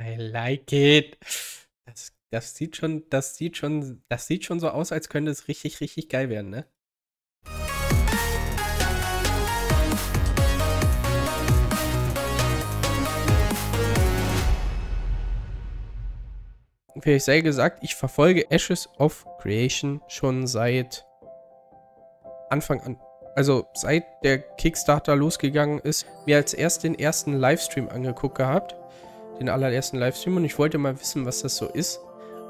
I like it. Das, das, sieht schon, das sieht schon, das sieht schon so aus, als könnte es richtig, richtig geil werden, ne? Wie ich sei gesagt, ich verfolge Ashes of Creation schon seit Anfang an. Also seit der Kickstarter losgegangen ist, mir als erst den ersten Livestream angeguckt gehabt den allerersten Livestream und ich wollte mal wissen, was das so ist.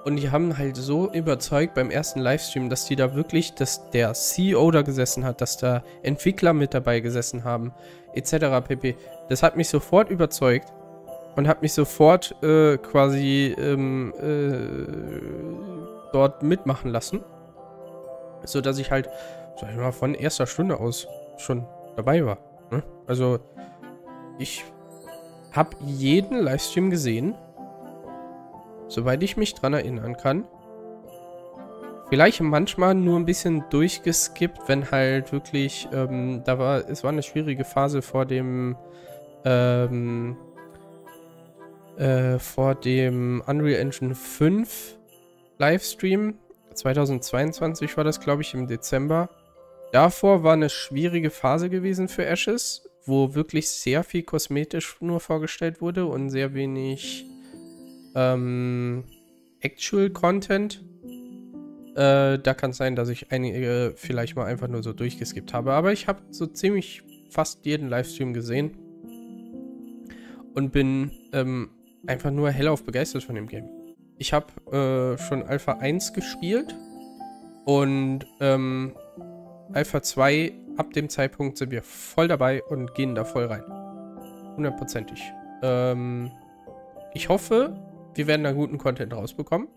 Und die haben halt so überzeugt beim ersten Livestream, dass die da wirklich, dass der CEO da gesessen hat, dass da Entwickler mit dabei gesessen haben, etc. pp. Das hat mich sofort überzeugt und hat mich sofort äh, quasi ähm, äh, dort mitmachen lassen. So dass ich halt, sag ich mal, von erster Stunde aus schon dabei war. Ne? Also, ich hab jeden Livestream gesehen. Soweit ich mich dran erinnern kann. Vielleicht manchmal nur ein bisschen durchgeskippt, wenn halt wirklich, ähm, da war, es war eine schwierige Phase vor dem, ähm, äh, vor dem Unreal Engine 5 Livestream. 2022 war das, glaube ich, im Dezember. Davor war eine schwierige Phase gewesen für Ashes wo wirklich sehr viel kosmetisch nur vorgestellt wurde und sehr wenig ähm, Actual Content. Äh, da kann es sein, dass ich einige äh, vielleicht mal einfach nur so durchgeskippt habe. Aber ich habe so ziemlich fast jeden Livestream gesehen und bin ähm, einfach nur hellauf begeistert von dem Game. Ich habe äh, schon Alpha 1 gespielt und ähm, Alpha 2 ab dem Zeitpunkt sind wir voll dabei und gehen da voll rein. Hundertprozentig. Ähm, ich hoffe, wir werden da guten Content rausbekommen.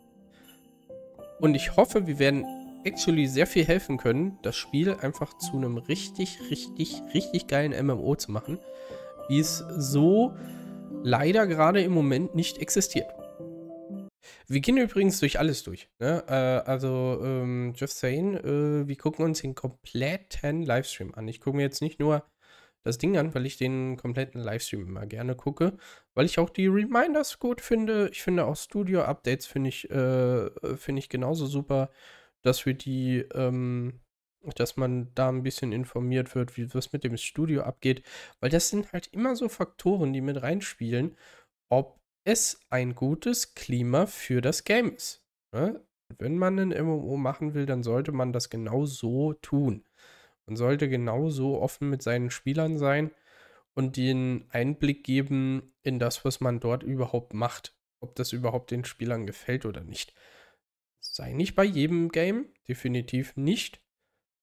Und ich hoffe, wir werden actually sehr viel helfen können, das Spiel einfach zu einem richtig, richtig, richtig geilen MMO zu machen, wie es so leider gerade im Moment nicht existiert. Wir gehen übrigens durch alles durch. Ne? Äh, also, ähm, Jeff Zane, äh, wir gucken uns den kompletten Livestream an. Ich gucke mir jetzt nicht nur das Ding an, weil ich den kompletten Livestream immer gerne gucke, weil ich auch die Reminders gut finde. Ich finde auch Studio-Updates finde ich, äh, find ich genauso super, dass wir die, ähm, dass man da ein bisschen informiert wird, wie was mit dem Studio abgeht, weil das sind halt immer so Faktoren, die mit reinspielen, ob es ein gutes Klima für das Game ist. Ne? Wenn man ein MMO machen will, dann sollte man das genau so tun. Man sollte genau so offen mit seinen Spielern sein und den Einblick geben in das, was man dort überhaupt macht. Ob das überhaupt den Spielern gefällt oder nicht. Sei nicht bei jedem Game, definitiv nicht.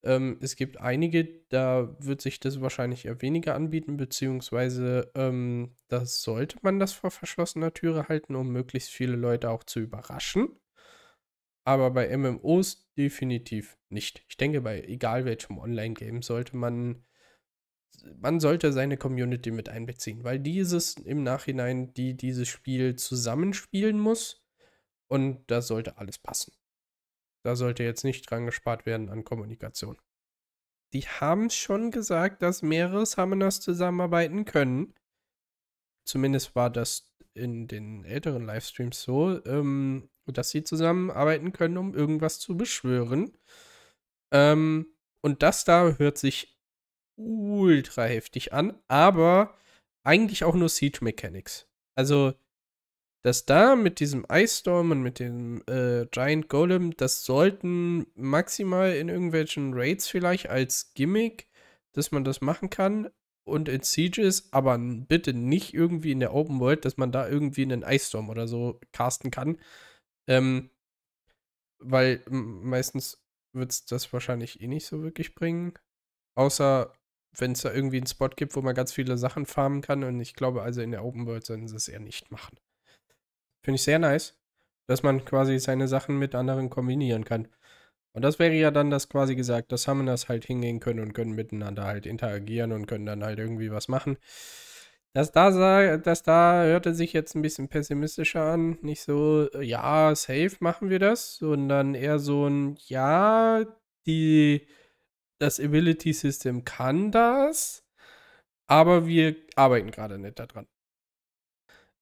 Ähm, es gibt einige, da wird sich das wahrscheinlich eher weniger anbieten, beziehungsweise ähm, das sollte man das vor verschlossener Türe halten, um möglichst viele Leute auch zu überraschen. Aber bei MMOs definitiv nicht. Ich denke, bei egal welchem Online-Game sollte man, man sollte seine Community mit einbeziehen, weil dieses im Nachhinein, die dieses Spiel zusammenspielen muss und da sollte alles passen. Da sollte jetzt nicht dran gespart werden an Kommunikation. Die haben schon gesagt, dass mehrere Summoners zusammenarbeiten können. Zumindest war das in den älteren Livestreams so, ähm, dass sie zusammenarbeiten können, um irgendwas zu beschwören. Ähm, und das da hört sich ultra heftig an, aber eigentlich auch nur Siege Mechanics. Also dass da mit diesem Ice Storm und mit dem äh, Giant Golem, das sollten maximal in irgendwelchen Raids vielleicht als Gimmick, dass man das machen kann und in Sieges, aber bitte nicht irgendwie in der Open World, dass man da irgendwie einen Ice Storm oder so casten kann. Ähm, weil meistens wird es das wahrscheinlich eh nicht so wirklich bringen. Außer wenn es da irgendwie einen Spot gibt, wo man ganz viele Sachen farmen kann. Und ich glaube also in der Open World sollten sie es eher nicht machen. Finde ich sehr nice, dass man quasi seine Sachen mit anderen kombinieren kann. Und das wäre ja dann das quasi gesagt, dass Summoners halt hingehen können und können miteinander halt interagieren und können dann halt irgendwie was machen. Das da, das da hörte sich jetzt ein bisschen pessimistischer an. Nicht so, ja, safe machen wir das, sondern eher so ein, ja, die, das Ability System kann das, aber wir arbeiten gerade nicht daran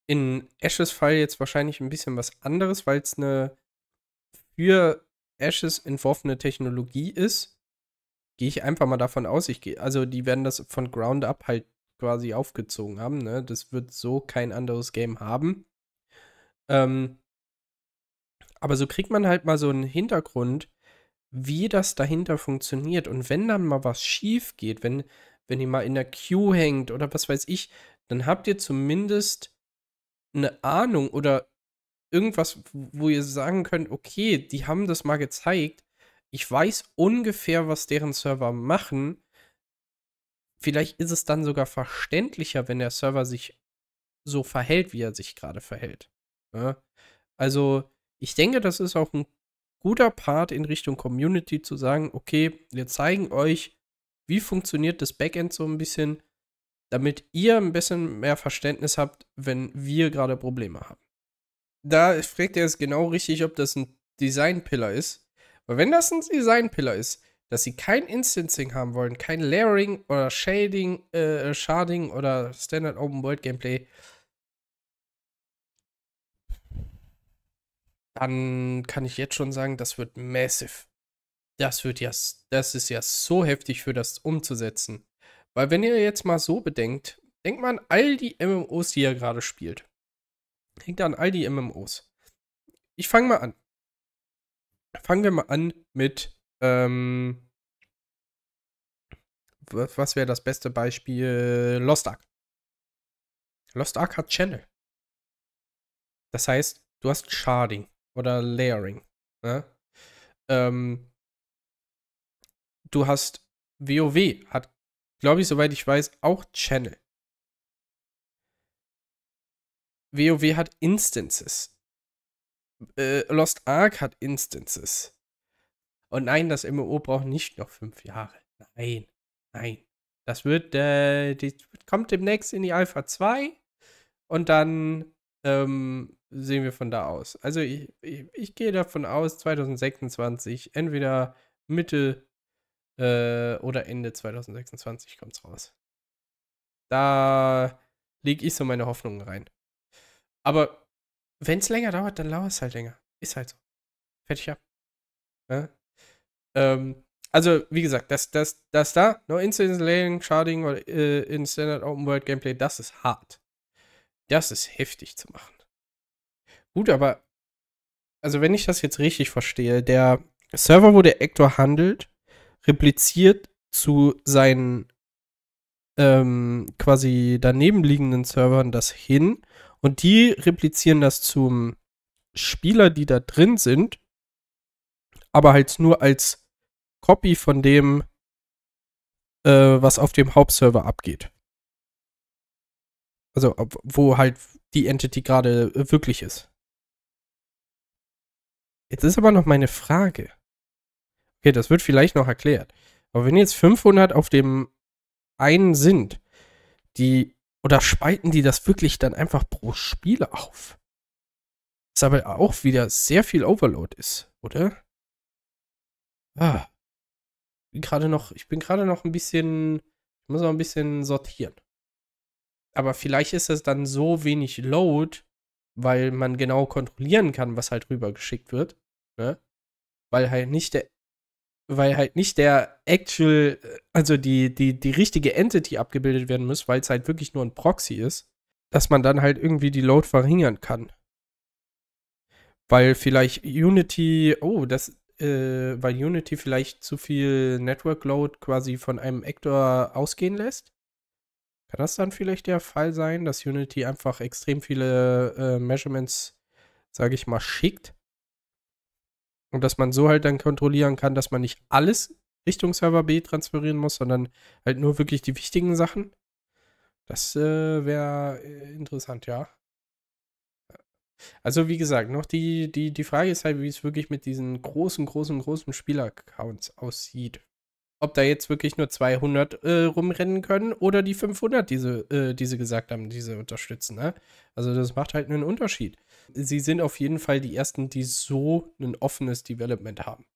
in Ashes Fall jetzt wahrscheinlich ein bisschen was anderes, weil es eine für Ashes entworfene Technologie ist. Gehe ich einfach mal davon aus. Ich gehe, also die werden das von Ground Up halt quasi aufgezogen haben. Ne? Das wird so kein anderes Game haben. Ähm, aber so kriegt man halt mal so einen Hintergrund, wie das dahinter funktioniert. Und wenn dann mal was schief geht, wenn, wenn ihr mal in der Queue hängt oder was weiß ich, dann habt ihr zumindest eine Ahnung oder irgendwas, wo ihr sagen könnt, okay, die haben das mal gezeigt, ich weiß ungefähr, was deren Server machen. Vielleicht ist es dann sogar verständlicher, wenn der Server sich so verhält, wie er sich gerade verhält. Ja? Ne? Also, ich denke, das ist auch ein guter Part in Richtung Community zu sagen, okay, wir zeigen euch, wie funktioniert das Backend so ein bisschen, damit ihr ein bisschen mehr Verständnis habt, wenn wir gerade Probleme haben. Da fragt er es genau richtig, ob das ein Design-Pillar ist. Weil wenn das ein Design-Pillar ist, dass sie kein Instancing haben wollen, kein Layering oder Shading, äh, Sharding oder Standard Open World Gameplay, dann kann ich jetzt schon sagen, das wird massive. Das wird ja, das ist ja so heftig für das umzusetzen. Weil wenn ihr jetzt mal so bedenkt, denkt man an all die MMOs, die ihr gerade spielt. Denkt an all die MMOs. Ich fange mal an. Fangen wir mal an mit, ähm, was wäre das beste Beispiel? Lost Ark. Lost Ark hat Channel. Das heißt, du hast Sharding oder Layering. Ne? Ähm, du hast WoW hat glaube ich, soweit ich weiß, auch Channel. WoW hat Instances. Äh, Lost Ark hat Instances. Und nein, das MMO braucht nicht noch fünf Jahre. Nein, nein. Das wird, äh, die kommt demnächst in die Alpha 2 und dann ähm, sehen wir von da aus. Also ich, ich, ich gehe davon aus, 2026, entweder Mitte äh, oder Ende 2026 kommt es raus. Da lege ich so meine Hoffnungen rein. Aber wenn es länger dauert, dann lauert es halt länger. Ist halt so. Fertig ab. Ja? Ähm, also, wie gesagt, das, das, das da, no ne, Instance Laying, Sharding oder äh, in Standard Open World Gameplay, das ist hart. Das ist heftig zu machen. Gut, aber, also wenn ich das jetzt richtig verstehe, der Server, wo der Actor handelt, repliziert zu seinen ähm, quasi daneben liegenden Servern das hin und die replizieren das zum Spieler, die da drin sind, aber halt nur als Copy von dem, äh, was auf dem Hauptserver abgeht. Also wo halt die Entity gerade wirklich ist. Jetzt ist aber noch meine Frage. Okay, das wird vielleicht noch erklärt. Aber wenn jetzt 500 auf dem einen sind, die oder spalten die das wirklich dann einfach pro Spieler auf? Was aber auch wieder sehr viel Overload ist, oder? Ah. Bin gerade noch, ich bin gerade noch ein bisschen, ich muss noch ein bisschen sortieren. Aber vielleicht ist das dann so wenig Load, weil man genau kontrollieren kann, was halt rübergeschickt wird. Ne? Weil halt nicht der weil halt nicht der actual, also die, die, die richtige Entity abgebildet werden muss, weil es halt wirklich nur ein Proxy ist, dass man dann halt irgendwie die Load verringern kann. Weil vielleicht Unity, oh, das, äh, weil Unity vielleicht zu viel Network Load quasi von einem Actor ausgehen lässt. Kann das dann vielleicht der Fall sein, dass Unity einfach extrem viele äh, Measurements, sage ich mal, schickt? Und dass man so halt dann kontrollieren kann, dass man nicht alles Richtung Server B transferieren muss, sondern halt nur wirklich die wichtigen Sachen. Das äh, wäre äh, interessant, ja. Also wie gesagt, noch die, die, die Frage ist halt, wie es wirklich mit diesen großen, großen, großen Spieleraccounts aussieht. Ob da jetzt wirklich nur 200 äh, rumrennen können oder die 500, diese, äh, diese gesagt haben, diese unterstützen. Ne? Also das macht halt einen Unterschied. Sie sind auf jeden Fall die ersten, die so ein offenes Development haben.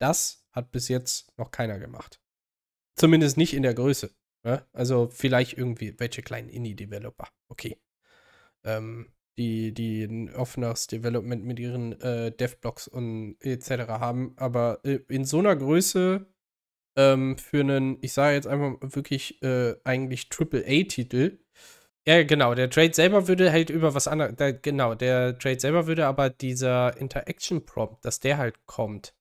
Das hat bis jetzt noch keiner gemacht. Zumindest nicht in der Größe. Ne? Also vielleicht irgendwie welche kleinen Indie-Developer. Okay. Ähm, die, die ein offenes Development mit ihren äh, Dev-Blocks und etc. haben. Aber äh, in so einer Größe ähm, für einen, ich sage jetzt einfach wirklich äh, eigentlich Triple A titel ja, genau. Der Trade selber würde halt über was anderes. Da, genau, der Trade selber würde aber dieser Interaction Prompt, dass der halt kommt.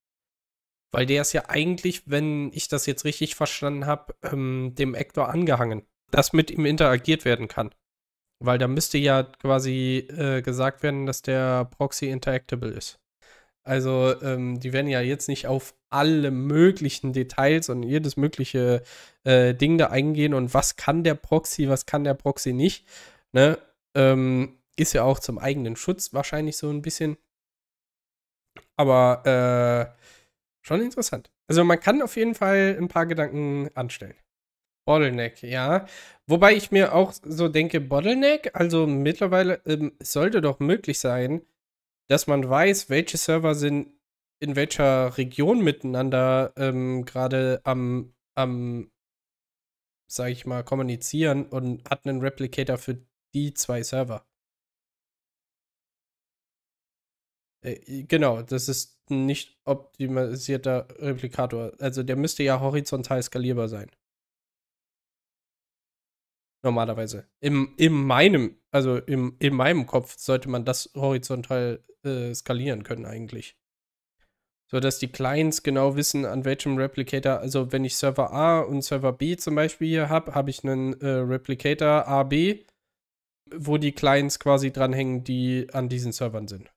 Weil der ist ja eigentlich, wenn ich das jetzt richtig verstanden habe, ähm, dem Actor angehangen, dass mit ihm interagiert werden kann. Weil da müsste ja quasi äh, gesagt werden, dass der Proxy interactable ist. Also ähm, die werden ja jetzt nicht auf alle möglichen Details und jedes mögliche äh, Ding da eingehen und was kann der Proxy, was kann der Proxy nicht. Ne? Ähm, ist ja auch zum eigenen Schutz wahrscheinlich so ein bisschen. Aber äh, schon interessant. Also man kann auf jeden Fall ein paar Gedanken anstellen. Bottleneck, ja. Wobei ich mir auch so denke, Bottleneck, also mittlerweile ähm, sollte doch möglich sein, dass man weiß, welche Server sind in welcher Region miteinander ähm, gerade am, am, sag ich mal, kommunizieren und hat einen Replicator für die zwei Server. Äh, genau, das ist ein nicht optimalisierter Replikator. Also der müsste ja horizontal skalierbar sein. Normalerweise. Im, in meinem, also im, in meinem Kopf sollte man das horizontal äh, skalieren können eigentlich. So dass die Clients genau wissen, an welchem Replicator, also wenn ich Server A und Server B zum Beispiel hier habe, habe ich einen äh, Replicator AB, wo die Clients quasi dranhängen, die an diesen Servern sind.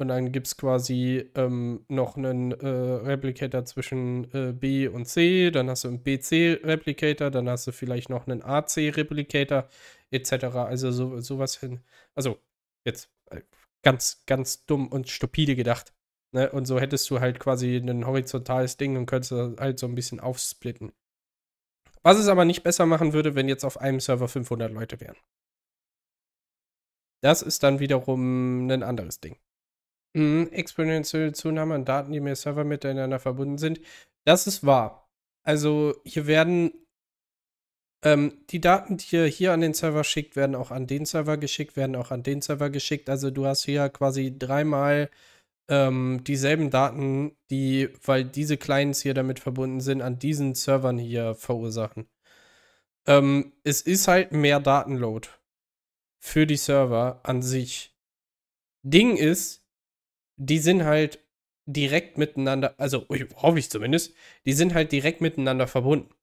Und dann gibt es quasi ähm, noch einen äh, Replicator zwischen äh, B und C, dann hast du einen BC-Replicator, dann hast du vielleicht noch einen AC-Replicator, etc. Also so, sowas hin. Also jetzt äh, ganz, ganz dumm und stupide gedacht. Ne? Und so hättest du halt quasi ein horizontales Ding und könntest halt so ein bisschen aufsplitten. Was es aber nicht besser machen würde, wenn jetzt auf einem Server 500 Leute wären. Das ist dann wiederum ein anderes Ding. Mhm, exponentielle Zunahme an Daten, die mehr Server miteinander verbunden sind. Das ist wahr. Also hier werden ähm, die Daten, die ihr hier an den Server schickt, werden auch an den Server geschickt, werden auch an den Server geschickt. Also du hast hier quasi dreimal ähm, dieselben Daten, die, weil diese Clients hier damit verbunden sind, an diesen Servern hier verursachen. Ähm, es ist halt mehr Datenload für die Server an sich. Ding ist, die sind halt direkt miteinander, also hoffe ich zumindest, die sind halt direkt miteinander verbunden.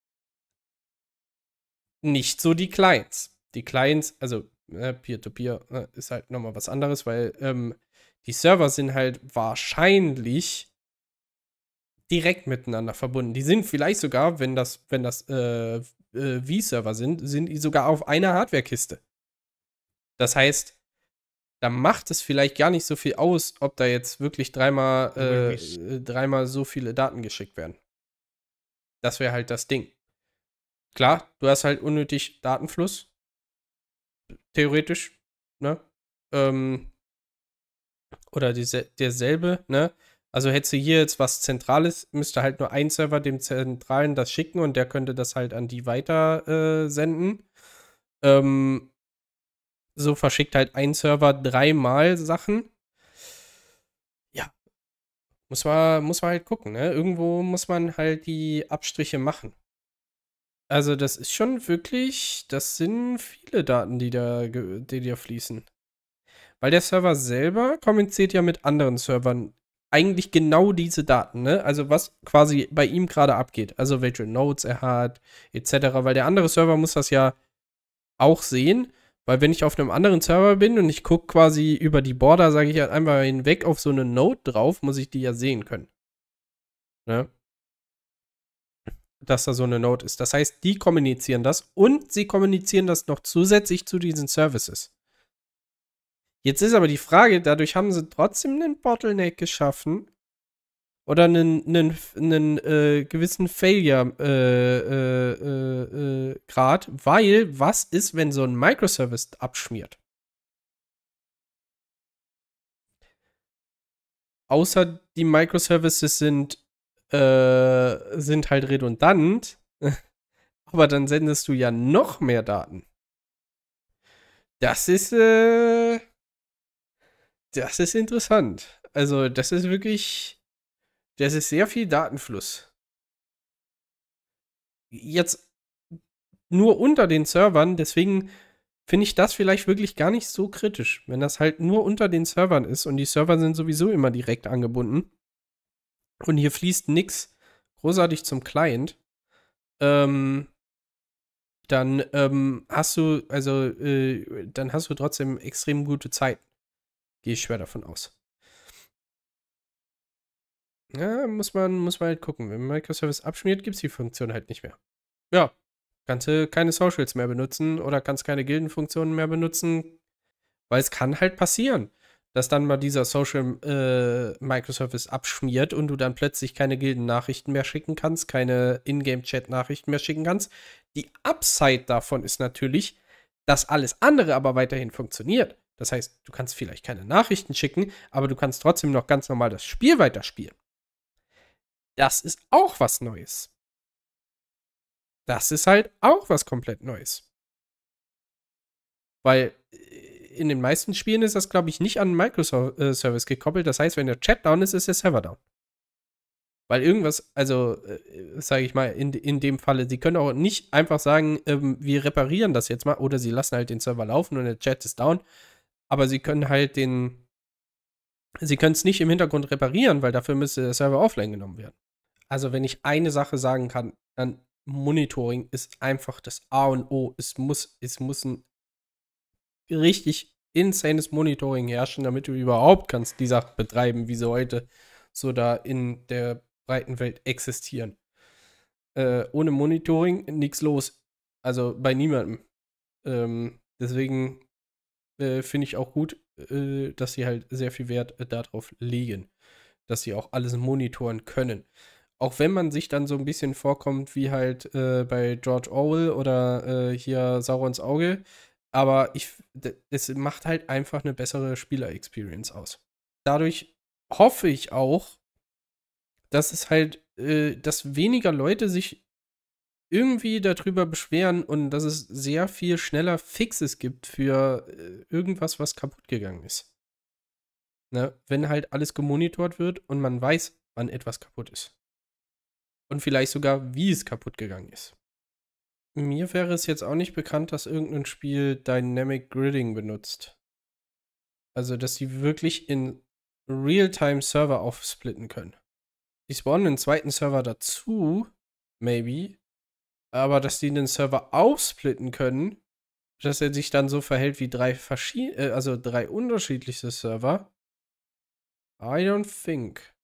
Nicht so die Clients. Die Clients, also ne, Peer-to-Peer äh, -Peer, äh, ist halt nochmal was anderes, weil ähm, die Server sind halt wahrscheinlich direkt miteinander verbunden. Die sind vielleicht sogar, wenn das, wenn das äh, äh, V-Server sind, sind die sogar auf einer Hardwarekiste. Das heißt, da macht es vielleicht gar nicht so viel aus, ob da jetzt wirklich dreimal, äh, äh, dreimal so viele Daten geschickt werden. Das wäre halt das Ding. Klar, du hast halt unnötig Datenfluss. Theoretisch, ne? Ähm, oder diese, derselbe, ne? Also hättest du hier jetzt was Zentrales, müsste halt nur ein Server dem Zentralen das schicken und der könnte das halt an die weiter äh, senden. Ähm, so verschickt halt ein Server dreimal Sachen. Ja. Muss man, muss man halt gucken, ne? Irgendwo muss man halt die Abstriche machen. Also, das ist schon wirklich, das sind viele Daten, die da, die da fließen. Weil der Server selber kommuniziert ja mit anderen Servern eigentlich genau diese Daten, ne? Also was quasi bei ihm gerade abgeht. Also welche Nodes er hat, etc. Weil der andere Server muss das ja auch sehen. Weil wenn ich auf einem anderen Server bin und ich gucke quasi über die Border, sage ich halt einfach hinweg auf so eine Node drauf, muss ich die ja sehen können. Ne? Dass da so eine Node ist. Das heißt, die kommunizieren das und sie kommunizieren das noch zusätzlich zu diesen Services. Jetzt ist aber die Frage, dadurch haben sie trotzdem einen Bottleneck geschaffen, oder einen, einen, einen äh, gewissen Failure-Grad, äh, äh, äh, äh weil was ist, wenn so ein Microservice abschmiert? Außer die Microservices sind, äh, sind halt redundant, aber dann sendest du ja noch mehr Daten. Das ist, das ist interessant. Also, das ist wirklich, das ist sehr viel Datenfluss. Jetzt nur unter den Servern, deswegen finde ich das vielleicht wirklich gar nicht so kritisch, wenn das halt nur unter den Servern ist und die Server sind sowieso immer direkt angebunden und hier fließt nichts großartig zum Client, ähm, dann ähm, hast du also äh, dann hast du trotzdem extrem gute Zeit. Gehe ich schwer davon aus. Ja, muss man, muss man halt gucken. Wenn Microservice abschmiert, gibt es die Funktion halt nicht mehr. Ja, kannst du keine Socials mehr benutzen oder kannst keine Gildenfunktionen mehr benutzen, weil es kann halt passieren, dass dann mal dieser Social äh, Microservice abschmiert und du dann plötzlich keine Gildennachrichten mehr schicken kannst, keine Ingame-Chat-Nachrichten mehr schicken kannst. Die Upside davon ist natürlich, dass alles andere aber weiterhin funktioniert. Das heißt, du kannst vielleicht keine Nachrichten schicken, aber du kannst trotzdem noch ganz normal das Spiel weiterspielen. Das ist auch was Neues. Das ist halt auch was komplett Neues. Weil äh, in den meisten Spielen ist das, glaube ich, nicht an Microsoft-Service äh, gekoppelt. Das heißt, wenn der Chat down ist, ist der Server down. Weil irgendwas, also äh, sage ich mal, in, in dem Falle, sie können auch nicht einfach sagen, ähm, wir reparieren das jetzt mal oder sie lassen halt den Server laufen und der Chat ist down. Aber sie können halt den, sie können es nicht im Hintergrund reparieren, weil dafür müsste der Server offline genommen werden. Also wenn ich eine Sache sagen kann, dann Monitoring ist einfach das A und O. Es muss, es muss ein richtig insanes Monitoring herrschen, damit du überhaupt kannst die Sachen betreiben, wie sie heute so da in der breiten Welt existieren. Äh, ohne Monitoring nichts los. Also bei niemandem. Ähm, deswegen äh, finde ich auch gut, äh, dass sie halt sehr viel Wert äh, darauf legen, dass sie auch alles monitoren können auch wenn man sich dann so ein bisschen vorkommt wie halt äh, bei George Orwell oder äh, hier Saurons Auge, aber ich, es macht halt einfach eine bessere Spieler-Experience aus. Dadurch hoffe ich auch, dass es halt, äh, dass weniger Leute sich irgendwie darüber beschweren und dass es sehr viel schneller Fixes gibt für äh, irgendwas, was kaputt gegangen ist. Ne? Wenn halt alles gemonitort wird und man weiß, wann etwas kaputt ist und vielleicht sogar, wie es kaputt gegangen ist. Mir wäre es jetzt auch nicht bekannt, dass irgendein Spiel Dynamic Gridding benutzt. Also, dass sie wirklich in Real-Time Server aufsplitten können. Die spawnen einen zweiten Server dazu, maybe, aber dass die den Server aufsplitten können, dass er sich dann so verhält wie drei verschiedene, äh, also drei unterschiedlichste Server. I don't think.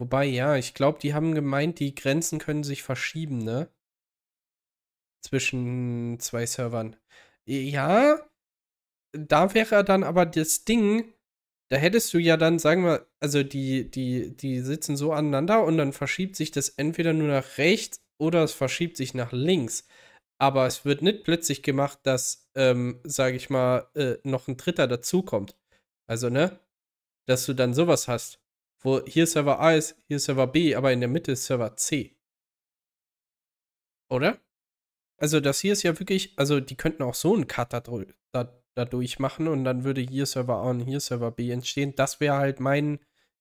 Wobei, ja, ich glaube, die haben gemeint, die Grenzen können sich verschieben, ne? Zwischen zwei Servern. Ja, da wäre dann aber das Ding, da hättest du ja dann, sagen wir, also die, die, die sitzen so aneinander und dann verschiebt sich das entweder nur nach rechts oder es verschiebt sich nach links. Aber es wird nicht plötzlich gemacht, dass, ähm, sage ich mal, äh, noch ein Dritter dazukommt. Also, ne? Dass du dann sowas hast wo hier Server A ist, hier Server B, aber in der Mitte ist Server C. Oder? Also das hier ist ja wirklich, also die könnten auch so einen Cut dadurch da, da machen und dann würde hier Server A und hier Server B entstehen. Das wäre halt mein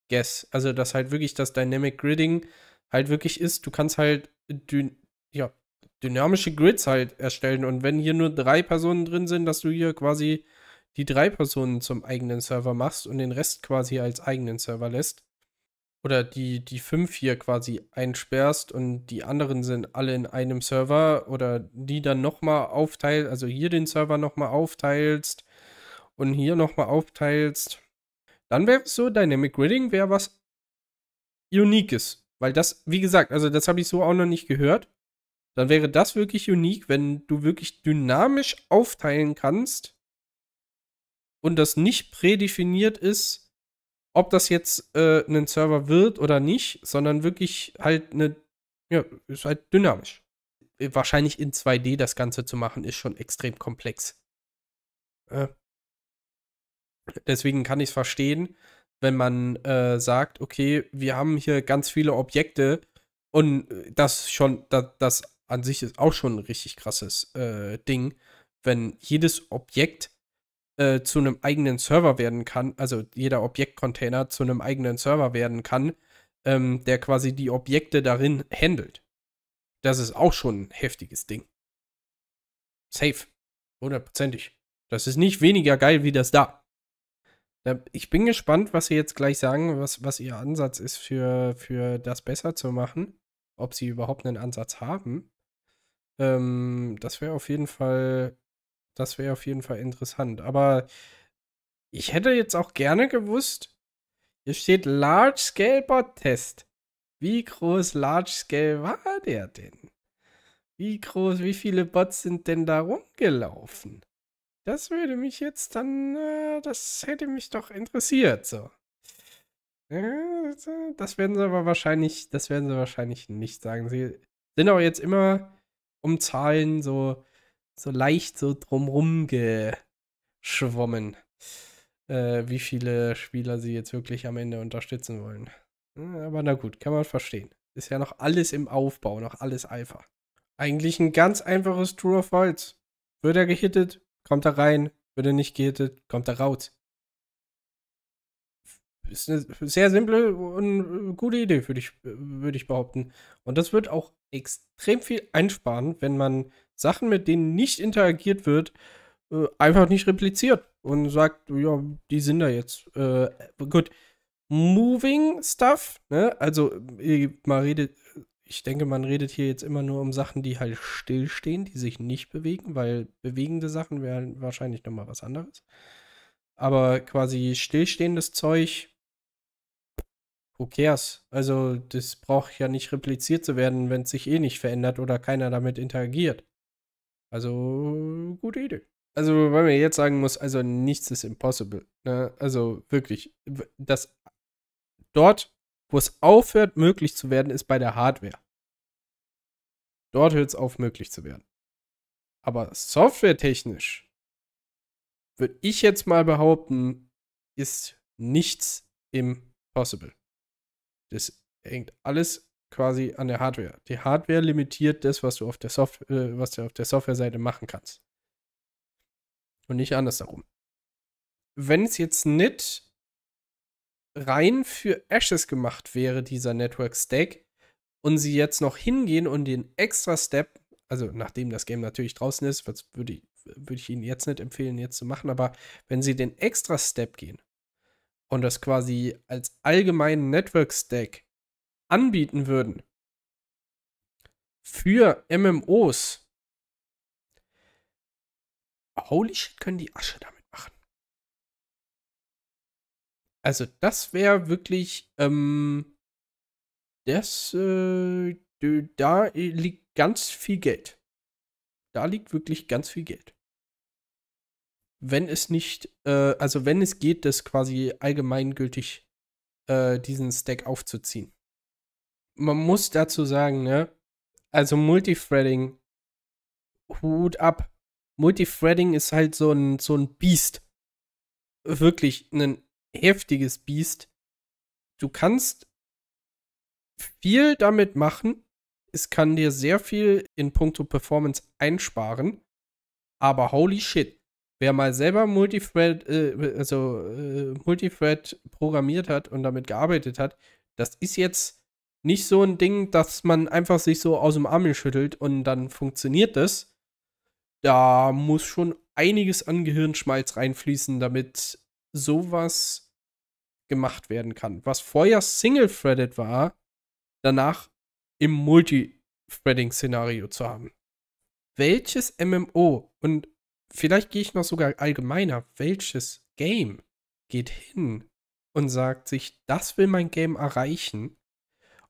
Guess. Also dass halt wirklich das Dynamic Gridding halt wirklich ist, du kannst halt dy ja, dynamische Grids halt erstellen und wenn hier nur drei Personen drin sind, dass du hier quasi die drei Personen zum eigenen Server machst und den Rest quasi als eigenen Server lässt oder die, die fünf hier quasi einsperrst und die anderen sind alle in einem Server oder die dann nochmal aufteilst, also hier den Server nochmal aufteilst und hier nochmal aufteilst, dann wäre es so, Dynamic Gridding wäre was Uniques. Weil das, wie gesagt, also das habe ich so auch noch nicht gehört. Dann wäre das wirklich unique, wenn du wirklich dynamisch aufteilen kannst und das nicht prädefiniert ist, ob das jetzt äh, ein Server wird oder nicht, sondern wirklich halt eine, ja, ist halt dynamisch. Äh, wahrscheinlich in 2D das Ganze zu machen, ist schon extrem komplex. Äh, deswegen kann ich es verstehen, wenn man äh, sagt, okay, wir haben hier ganz viele Objekte und äh, das schon, das, das an sich ist auch schon ein richtig krasses äh, Ding, wenn jedes Objekt äh, zu einem eigenen Server werden kann, also jeder Objektcontainer zu einem eigenen Server werden kann, ähm, der quasi die Objekte darin handelt. Das ist auch schon ein heftiges Ding. Safe. Hundertprozentig. Das ist nicht weniger geil wie das da. Ich bin gespannt, was sie jetzt gleich sagen, was, was ihr Ansatz ist, für, für das besser zu machen. Ob sie überhaupt einen Ansatz haben. Ähm, das wäre auf jeden Fall das wäre auf jeden Fall interessant. Aber ich hätte jetzt auch gerne gewusst, hier steht Large Scale Bot Test. Wie groß Large Scale war der denn? Wie groß, wie viele Bots sind denn da rumgelaufen? Das würde mich jetzt dann, äh, das hätte mich doch interessiert, so. Das werden sie aber wahrscheinlich, das werden sie wahrscheinlich nicht sagen. Sie sind auch jetzt immer um Zahlen so so leicht so drumrum geschwommen, äh, wie viele Spieler sie jetzt wirklich am Ende unterstützen wollen. Hm, aber na gut, kann man verstehen. Ist ja noch alles im Aufbau, noch alles Eifer. Eigentlich ein ganz einfaches True of False. Wird er gehittet, kommt er rein. Wird er nicht gehittet, kommt er raus ist eine sehr simple und äh, gute Idee, würde ich, würde ich behaupten. Und das wird auch extrem viel einsparen, wenn man Sachen, mit denen nicht interagiert wird, äh, einfach nicht repliziert und sagt, ja, die sind da jetzt. Äh, gut. Moving Stuff, ne? Also, äh, man redet, ich denke, man redet hier jetzt immer nur um Sachen, die halt stillstehen, die sich nicht bewegen, weil bewegende Sachen wären wahrscheinlich nochmal was anderes. Aber quasi stillstehendes Zeug who cares? Also, das braucht ja nicht repliziert zu werden, wenn es sich eh nicht verändert oder keiner damit interagiert. Also, gute Idee. Also, weil man jetzt sagen muss, also nichts ist impossible. Ne? Also wirklich, das dort, wo es aufhört, möglich zu werden, ist bei der Hardware. Dort hört es auf, möglich zu werden. Aber softwaretechnisch würde ich jetzt mal behaupten, ist nichts impossible. Das hängt alles quasi an der Hardware. Die Hardware limitiert das, was du auf der, Software, äh, was du auf der Softwareseite machen kannst. Und nicht andersherum. Wenn es jetzt nicht rein für Ashes gemacht wäre, dieser Network Stack, und sie jetzt noch hingehen und den extra Step, also nachdem das Game natürlich draußen ist, würde ich, würd ich Ihnen jetzt nicht empfehlen, jetzt zu machen, aber wenn sie den extra Step gehen und das quasi als allgemeinen Network Stack anbieten würden für MMOs, holy shit, können die Asche damit machen. Also das wäre wirklich, ähm, das, äh, da äh, liegt ganz viel Geld. Da liegt wirklich ganz viel Geld wenn es nicht, äh, also wenn es geht, das quasi allgemeingültig äh, diesen Stack aufzuziehen. Man muss dazu sagen, ne? Also Multithreading, Hut ab. Multithreading ist halt so ein, so ein Biest. Wirklich ein heftiges Biest. Du kannst viel damit machen. Es kann dir sehr viel in puncto Performance einsparen. Aber holy shit, Wer mal selber Multithread, äh, also äh, Multithread programmiert hat und damit gearbeitet hat, das ist jetzt nicht so ein Ding, dass man einfach sich so aus dem Ärmel schüttelt und dann funktioniert das. Da muss schon einiges an Gehirnschmalz reinfließen, damit sowas gemacht werden kann. Was vorher Single-Threaded war, danach im multithreading szenario zu haben. Welches MMO und vielleicht gehe ich noch sogar allgemeiner, welches Game geht hin und sagt sich, das will mein Game erreichen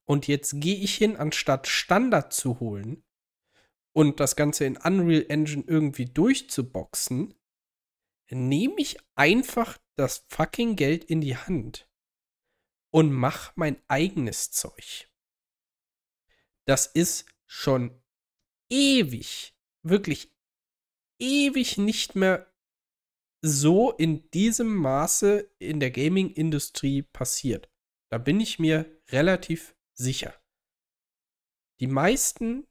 und jetzt gehe ich hin, anstatt Standard zu holen und das Ganze in Unreal Engine irgendwie durchzuboxen, nehme ich einfach das fucking Geld in die Hand und mach mein eigenes Zeug. Das ist schon ewig, wirklich ewig nicht mehr so in diesem Maße in der Gaming-Industrie passiert. Da bin ich mir relativ sicher. Die meisten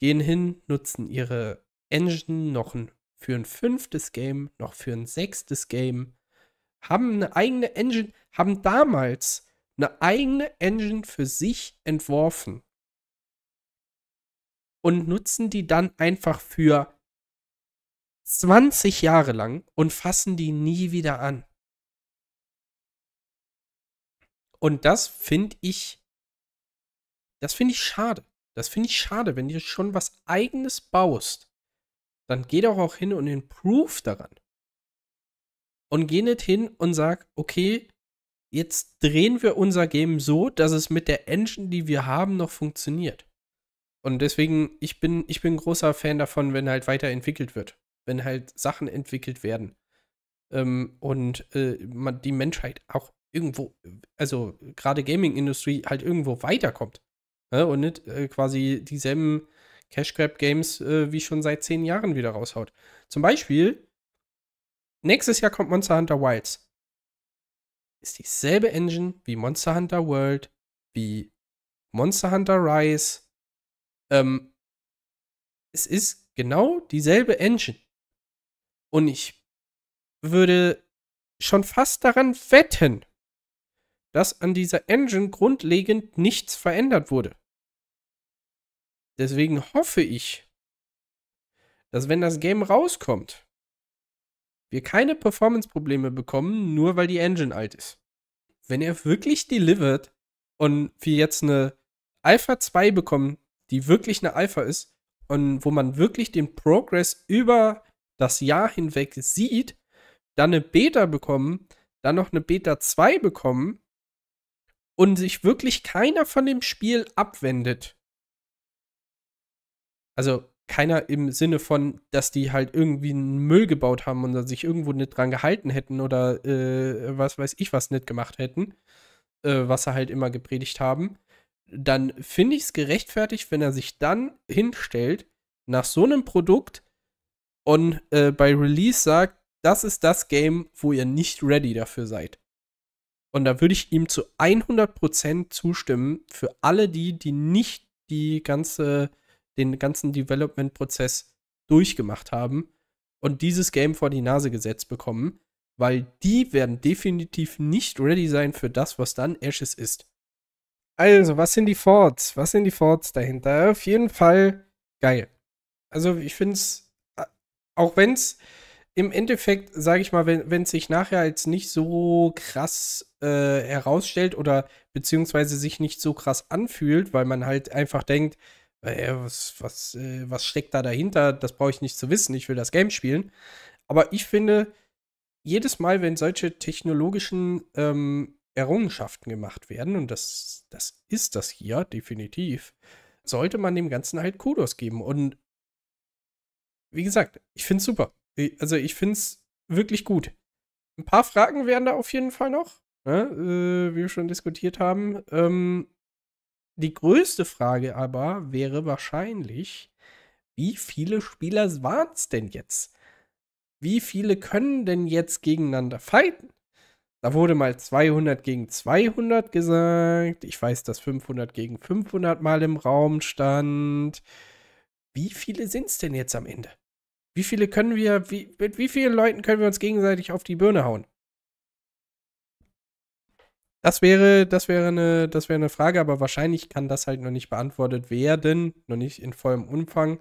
gehen hin, nutzen ihre Engine noch für ein fünftes Game, noch für ein sechstes Game, haben eine eigene Engine, haben damals eine eigene Engine für sich entworfen und nutzen die dann einfach für 20 Jahre lang und fassen die nie wieder an. Und das finde ich, das finde ich schade. Das finde ich schade, wenn du schon was eigenes baust, dann geh doch auch hin und improve daran. Und geh nicht hin und sag, okay, jetzt drehen wir unser Game so, dass es mit der Engine, die wir haben, noch funktioniert. Und deswegen, ich bin, ich bin großer Fan davon, wenn halt weiterentwickelt wird wenn halt Sachen entwickelt werden ähm, und äh, man die Menschheit auch irgendwo, also gerade Gaming-Industrie halt irgendwo weiterkommt ne? und nicht äh, quasi dieselben Cash Grab Games äh, wie schon seit zehn Jahren wieder raushaut. Zum Beispiel, nächstes Jahr kommt Monster Hunter Wilds. Ist dieselbe Engine wie Monster Hunter World, wie Monster Hunter Rise. Ähm, es ist genau dieselbe Engine. Und ich würde schon fast daran wetten, dass an dieser Engine grundlegend nichts verändert wurde. Deswegen hoffe ich, dass wenn das Game rauskommt, wir keine Performance-Probleme bekommen, nur weil die Engine alt ist. Wenn er wirklich delivered und wir jetzt eine Alpha 2 bekommen, die wirklich eine Alpha ist und wo man wirklich den Progress über das Jahr hinweg sieht, dann eine Beta bekommen, dann noch eine Beta 2 bekommen und sich wirklich keiner von dem Spiel abwendet. Also keiner im Sinne von, dass die halt irgendwie einen Müll gebaut haben und sich irgendwo nicht dran gehalten hätten oder äh, was weiß ich was nicht gemacht hätten, äh, was sie halt immer gepredigt haben. Dann finde ich es gerechtfertigt, wenn er sich dann hinstellt nach so einem Produkt, und äh, bei Release sagt, das ist das Game, wo ihr nicht ready dafür seid. Und da würde ich ihm zu 100% zustimmen für alle die, die nicht die ganze, den ganzen Development-Prozess durchgemacht haben und dieses Game vor die Nase gesetzt bekommen, weil die werden definitiv nicht ready sein für das, was dann Ashes ist. Also, was sind die Forts? Was sind die Forts dahinter? Auf jeden Fall geil. Also, ich finde es auch wenn es im Endeffekt, sage ich mal, wenn es sich nachher als nicht so krass äh, herausstellt oder beziehungsweise sich nicht so krass anfühlt, weil man halt einfach denkt, äh, was, was, äh, was steckt da dahinter, das brauche ich nicht zu wissen, ich will das Game spielen. Aber ich finde, jedes Mal, wenn solche technologischen ähm, Errungenschaften gemacht werden, und das, das ist das hier definitiv, sollte man dem Ganzen halt Kudos geben. Und wie gesagt, ich finde es super. Also ich finde es wirklich gut. Ein paar Fragen wären da auf jeden Fall noch, ne? äh, wie wir schon diskutiert haben. Ähm, die größte Frage aber wäre wahrscheinlich, wie viele Spieler waren es denn jetzt? Wie viele können denn jetzt gegeneinander fighten? Da wurde mal 200 gegen 200 gesagt. Ich weiß, dass 500 gegen 500 mal im Raum stand. Wie viele sind es denn jetzt am Ende? Wie viele können wir, wie, mit wie vielen Leuten können wir uns gegenseitig auf die Birne hauen? Das wäre, das wäre eine, das wäre eine Frage, aber wahrscheinlich kann das halt noch nicht beantwortet werden, noch nicht in vollem Umfang.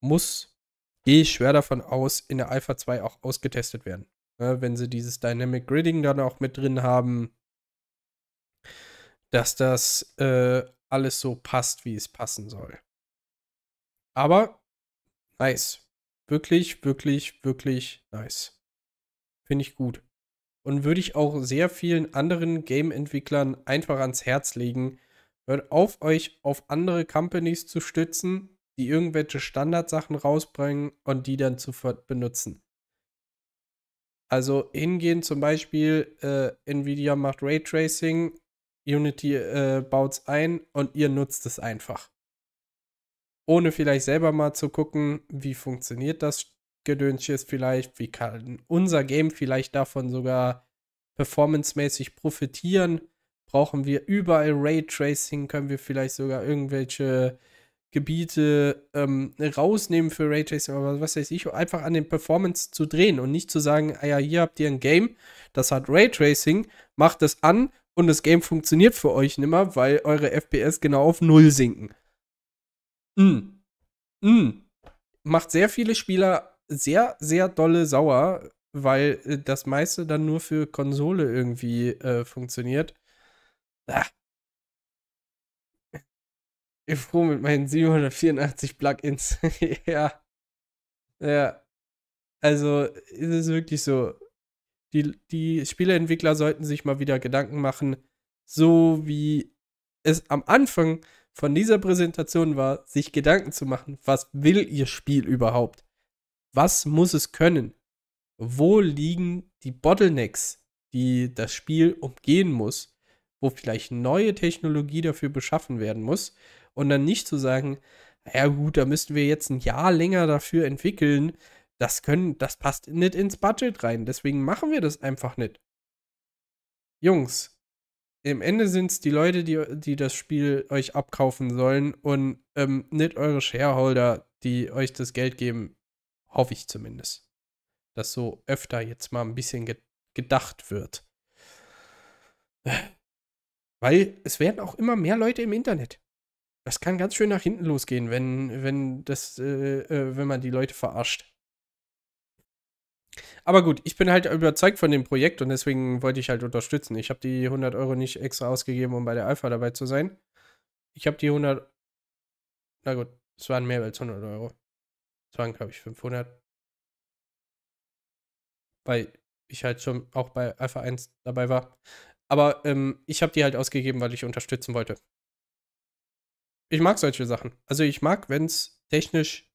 Muss, gehe ich schwer davon aus, in der Alpha 2 auch ausgetestet werden. Ja, ne, wenn sie dieses Dynamic Gridding dann auch mit drin haben, dass das äh, alles so passt, wie es passen soll. Aber nice wirklich, wirklich, wirklich nice. Finde ich gut. Und würde ich auch sehr vielen anderen Game-Entwicklern einfach ans Herz legen. Hört auf, euch auf andere Companies zu stützen, die irgendwelche Standardsachen rausbringen und die dann zu benutzen. Also hingehen zum Beispiel, äh, Nvidia macht Raytracing, Unity äh, baut es ein und ihr nutzt es einfach ohne vielleicht selber mal zu gucken, wie funktioniert das Gedönsches vielleicht, wie kann unser Game vielleicht davon sogar performancemäßig profitieren. Brauchen wir überall Raytracing? Können wir vielleicht sogar irgendwelche Gebiete ähm, rausnehmen für Raytracing aber was weiß ich, einfach an den Performance zu drehen und nicht zu sagen, ah ja, hier habt ihr ein Game, das hat Raytracing, macht es an und das Game funktioniert für euch nicht mehr, weil eure FPS genau auf Null sinken. Mm. Mm. Macht sehr viele Spieler sehr, sehr dolle sauer, weil äh, das meiste dann nur für Konsole irgendwie äh, funktioniert. Ach. Ich bin froh mit meinen 784 Plugins. ja. Ja. Also, es ist wirklich so. Die, die Spieleentwickler sollten sich mal wieder Gedanken machen, so wie es am Anfang von dieser Präsentation war, sich Gedanken zu machen, was will ihr Spiel überhaupt? Was muss es können? Wo liegen die Bottlenecks, die das Spiel umgehen muss? Wo vielleicht neue Technologie dafür beschaffen werden muss? Und dann nicht zu sagen, ja gut, da müssten wir jetzt ein Jahr länger dafür entwickeln. Das können, das passt nicht ins Budget rein. Deswegen machen wir das einfach nicht. Jungs, im Ende sind es die Leute, die, die das Spiel euch abkaufen sollen und ähm, nicht eure Shareholder, die euch das Geld geben. Hoffe ich zumindest. Dass so öfter jetzt mal ein bisschen ge gedacht wird. Weil es werden auch immer mehr Leute im Internet. Das kann ganz schön nach hinten losgehen, wenn, wenn, das, äh, äh, wenn man die Leute verarscht. Aber gut, ich bin halt überzeugt von dem Projekt und deswegen wollte ich halt unterstützen. Ich habe die 100 Euro nicht extra ausgegeben, um bei der Alpha dabei zu sein. Ich habe die 100. Na gut, es waren mehr als 100 Euro. Es waren, glaube ich, 500. Weil ich halt schon auch bei Alpha 1 dabei war. Aber ähm, ich habe die halt ausgegeben, weil ich unterstützen wollte. Ich mag solche Sachen. Also ich mag, wenn es technisch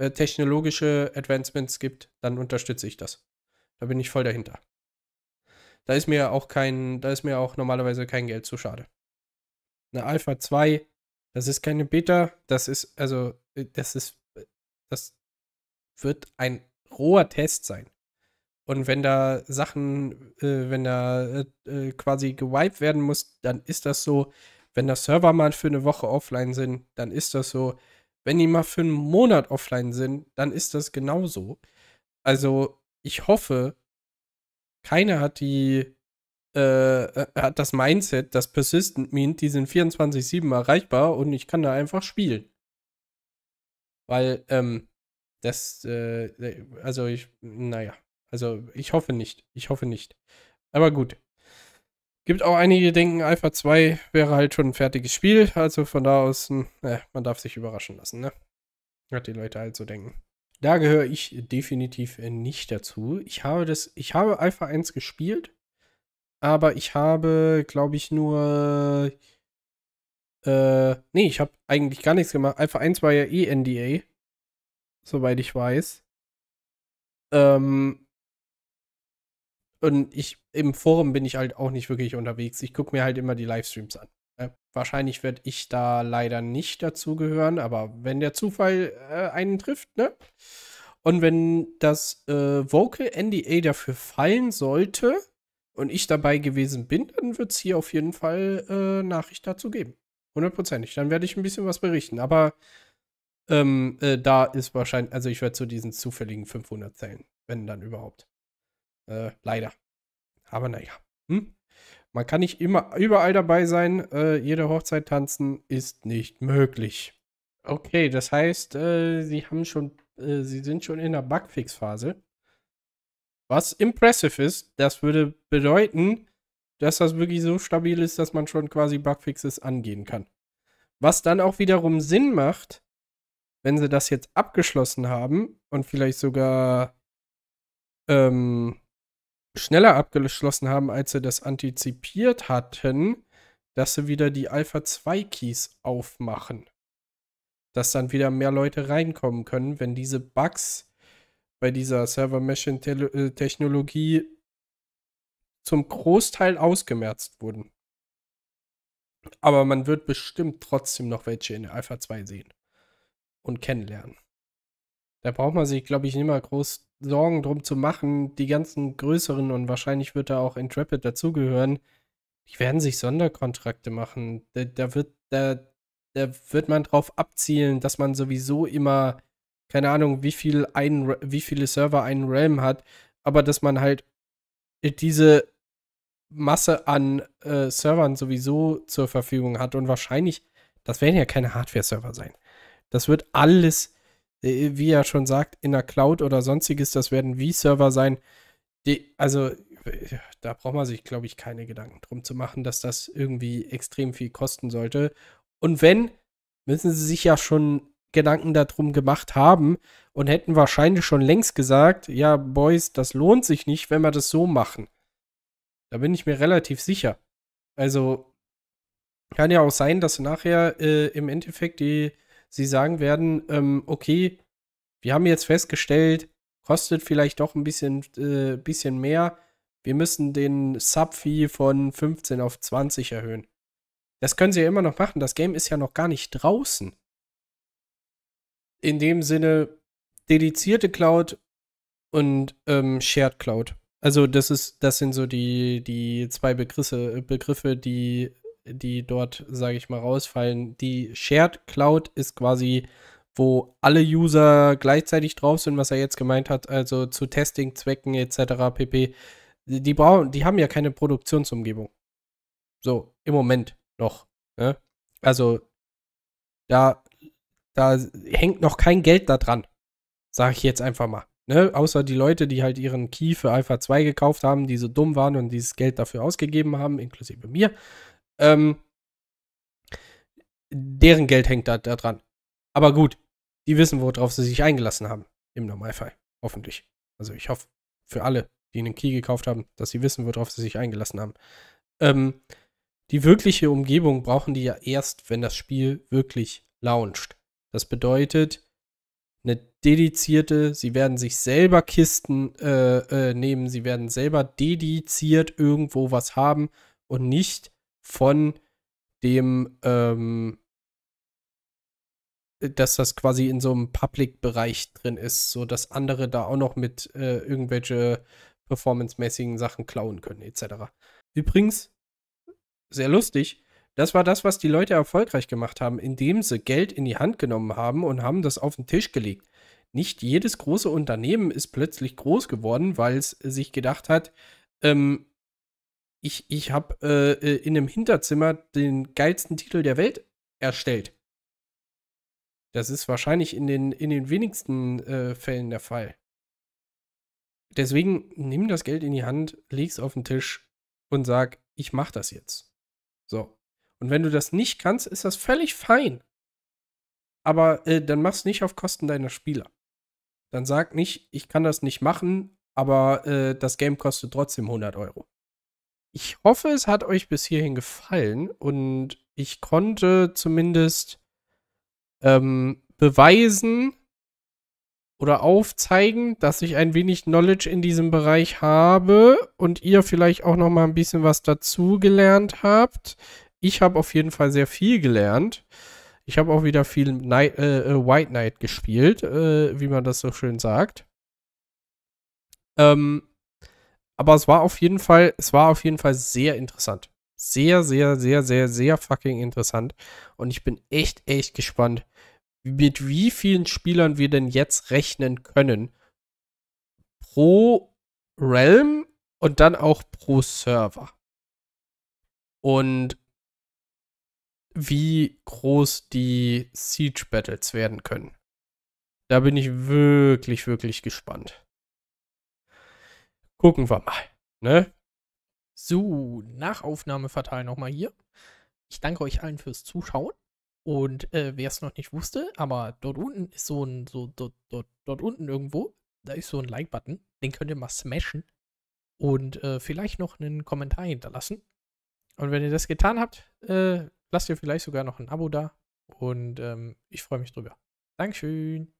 äh, technologische Advancements gibt, dann unterstütze ich das. Da bin ich voll dahinter. Da ist mir auch kein, da ist mir auch normalerweise kein Geld zu schade. Eine Alpha 2, das ist keine Beta, das ist, also, äh, das ist, äh, das wird ein roher Test sein. Und wenn da Sachen, äh, wenn da äh, quasi gewiped werden muss, dann ist das so. Wenn da Server mal für eine Woche offline sind, dann ist das so wenn die mal für einen Monat offline sind, dann ist das genauso. Also ich hoffe, keiner hat die äh, äh hat das Mindset, dass Persistent Mint, die sind 24-7 erreichbar und ich kann da einfach spielen. Weil, ähm, das, äh, äh, also ich, naja, also ich hoffe nicht. Ich hoffe nicht. Aber gut, Gibt auch einige, die denken, Alpha 2 wäre halt schon ein fertiges Spiel. Also von da aus, ne, man darf sich überraschen lassen, ne? Hat die Leute halt so denken. Da gehöre ich definitiv äh, nicht dazu. Ich habe das, ich habe Alpha 1 gespielt, aber ich habe, glaube ich, nur. Äh, nee, ich habe eigentlich gar nichts gemacht. Alpha 1 war ja eh NDA, soweit ich weiß. Ähm, und ich im Forum bin ich halt auch nicht wirklich unterwegs. Ich gucke mir halt immer die Livestreams an. Äh, wahrscheinlich werde ich da leider nicht dazugehören, aber wenn der Zufall äh, einen trifft, ne? Und wenn das äh, Vocal NDA dafür fallen sollte und ich dabei gewesen bin, dann wird es hier auf jeden Fall äh, Nachricht dazu geben. Hundertprozentig. Dann werde ich ein bisschen was berichten. Aber ähm, äh, da ist wahrscheinlich, also ich werde zu diesen zufälligen 500 zählen, wenn dann überhaupt. Äh, leider. Aber naja. Hm? Man kann nicht immer überall dabei sein. Äh, jede Hochzeit tanzen ist nicht möglich. Okay, das heißt, äh, sie haben schon, äh, sie sind schon in der Bugfix-Phase. Was impressive ist, das würde bedeuten, dass das wirklich so stabil ist, dass man schon quasi Bugfixes angehen kann. Was dann auch wiederum Sinn macht, wenn sie das jetzt abgeschlossen haben und vielleicht sogar ähm, schneller abgeschlossen haben, als sie das antizipiert hatten, dass sie wieder die Alpha 2 Keys aufmachen. Dass dann wieder mehr Leute reinkommen können, wenn diese Bugs bei dieser Server Machine äh, Technologie zum Großteil ausgemerzt wurden. Aber man wird bestimmt trotzdem noch welche in der Alpha 2 sehen und kennenlernen. Da braucht man sich, glaube ich, nicht mal groß Sorgen drum zu machen, die ganzen größeren und wahrscheinlich wird da auch Intrepid dazugehören, die werden sich Sonderkontrakte machen. Da, da wird, da, da wird man drauf abzielen, dass man sowieso immer, keine Ahnung, wie viel ein, wie viele Server einen Realm hat, aber dass man halt diese Masse an äh, Servern sowieso zur Verfügung hat und wahrscheinlich, das werden ja keine Hardware-Server sein. Das wird alles äh, wie er schon sagt, in der Cloud oder sonstiges, das werden V-Server sein. Die, also äh, da braucht man sich, glaube ich, keine Gedanken drum zu machen, dass das irgendwie extrem viel kosten sollte. Und wenn, müssen sie sich ja schon Gedanken darum gemacht haben und hätten wahrscheinlich schon längst gesagt, ja, Boys, das lohnt sich nicht, wenn wir das so machen. Da bin ich mir relativ sicher. Also kann ja auch sein, dass nachher äh, im Endeffekt die sie sagen werden, ähm, okay, wir haben jetzt festgestellt, kostet vielleicht doch ein bisschen, äh, bisschen mehr. Wir müssen den Sub-Fee von 15 auf 20 erhöhen. Das können sie ja immer noch machen. Das Game ist ja noch gar nicht draußen. In dem Sinne, dedizierte Cloud und ähm, Shared Cloud. Also das ist, das sind so die, die zwei Begriffe, äh, Begriffe die die dort, sage ich mal, rausfallen. Die Shared Cloud ist quasi, wo alle User gleichzeitig drauf sind, was er jetzt gemeint hat, also zu Testingzwecken etc. pp. Die, brauchen, die haben ja keine Produktionsumgebung. So, im Moment noch. Ne? Also, da, da hängt noch kein Geld da dran. Sage ich jetzt einfach mal. Ne? Außer die Leute, die halt ihren Key für Alpha 2 gekauft haben, die so dumm waren und dieses Geld dafür ausgegeben haben, inklusive mir. Ähm, deren Geld hängt da, da dran. Aber gut, die wissen, worauf sie sich eingelassen haben. Im Normalfall. Hoffentlich. Also ich hoffe für alle, die einen Key gekauft haben, dass sie wissen, worauf sie sich eingelassen haben. Ähm, die wirkliche Umgebung brauchen die ja erst, wenn das Spiel wirklich launcht. Das bedeutet, eine dedizierte, sie werden sich selber Kisten äh, äh, nehmen, sie werden selber dediziert irgendwo was haben und nicht von dem, ähm, dass das quasi in so einem Public-Bereich drin ist, sodass andere da auch noch mit äh, irgendwelche performancemäßigen Sachen klauen können, etc. Übrigens, sehr lustig, das war das, was die Leute erfolgreich gemacht haben, indem sie Geld in die Hand genommen haben und haben das auf den Tisch gelegt. Nicht jedes große Unternehmen ist plötzlich groß geworden, weil es sich gedacht hat, ähm, ich, ich habe äh, äh, in einem Hinterzimmer den geilsten Titel der Welt erstellt. Das ist wahrscheinlich in den, in den wenigsten äh, Fällen der Fall. Deswegen nimm das Geld in die Hand, leg's auf den Tisch und sag, ich mach das jetzt. So. Und wenn du das nicht kannst, ist das völlig fein. Aber äh, dann mach's nicht auf Kosten deiner Spieler. Dann sag nicht, ich kann das nicht machen, aber äh, das Game kostet trotzdem 100 Euro. Ich hoffe, es hat euch bis hierhin gefallen und ich konnte zumindest ähm, beweisen oder aufzeigen, dass ich ein wenig Knowledge in diesem Bereich habe und ihr vielleicht auch noch mal ein bisschen was dazu gelernt habt. Ich habe auf jeden Fall sehr viel gelernt. Ich habe auch wieder viel Night, äh, äh White Knight gespielt, äh, wie man das so schön sagt. Ähm, aber es war auf jeden Fall, es war auf jeden Fall sehr interessant. Sehr, sehr, sehr, sehr, sehr fucking interessant. Und ich bin echt, echt gespannt, mit wie vielen Spielern wir denn jetzt rechnen können. Pro Realm und dann auch pro Server. Und wie groß die Siege Battles werden können. Da bin ich wirklich, wirklich gespannt. Gucken wir mal. Ne? So, Nachaufnahme verteilen nochmal hier. Ich danke euch allen fürs Zuschauen. Und äh, wer es noch nicht wusste, aber dort unten ist so ein, so dort, dort, dort unten irgendwo, da ist so ein Like-Button. Den könnt ihr mal smashen und äh, vielleicht noch einen Kommentar hinterlassen. Und wenn ihr das getan habt, äh, lasst ihr vielleicht sogar noch ein Abo da. Und ähm, ich freue mich drüber. Dankeschön.